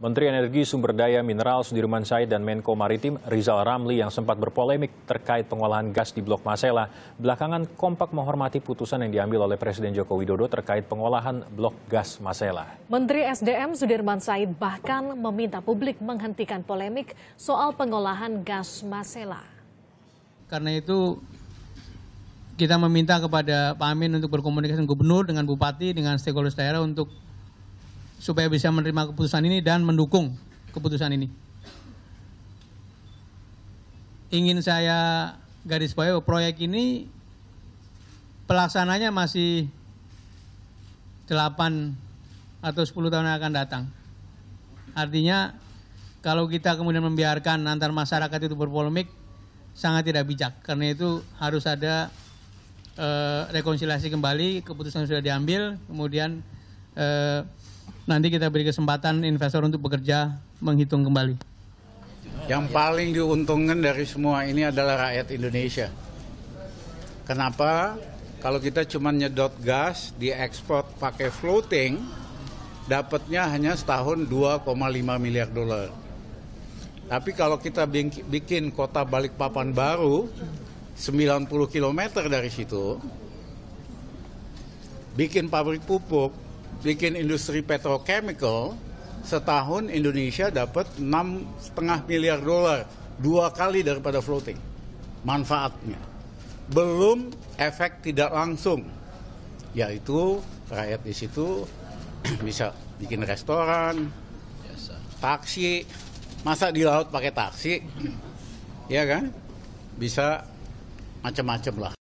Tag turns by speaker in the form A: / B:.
A: Menteri Energi Sumber Daya Mineral Sudirman Said dan Menko Maritim Rizal Ramli yang sempat berpolemik terkait pengolahan gas di Blok Masela, belakangan kompak menghormati putusan yang diambil oleh Presiden Joko Widodo terkait pengolahan Blok Gas Masela. Menteri SDM Sudirman Said bahkan meminta publik menghentikan polemik soal pengolahan gas Masela.
B: Karena itu kita meminta kepada Pak Amin untuk berkomunikasi dengan gubernur, dengan bupati, dengan stakeholder daerah untuk supaya bisa menerima keputusan ini dan mendukung keputusan ini. Ingin saya garis bawahi proyek ini pelaksananya masih 8 atau 10 tahun yang akan datang. Artinya kalau kita kemudian membiarkan antar masyarakat itu berpolemik sangat tidak bijak. Karena itu harus ada e, rekonsiliasi kembali, keputusan sudah diambil, kemudian eh, nanti kita beri kesempatan investor untuk bekerja menghitung kembali.
C: Yang paling diuntungkan dari semua ini adalah rakyat Indonesia. Kenapa? Kalau kita cuma nyedot gas diekspor pakai floating, dapatnya hanya setahun 2,5 miliar dolar. Tapi kalau kita bikin kota Balikpapan baru 90 km dari situ, bikin pabrik pupuk bikin industri petrochemical setahun Indonesia dapat 6,5 miliar dolar dua kali daripada floating manfaatnya belum efek tidak langsung yaitu rakyat di situ bisa bikin restoran taksi masa di laut pakai taksi ya kan bisa macam-macam lah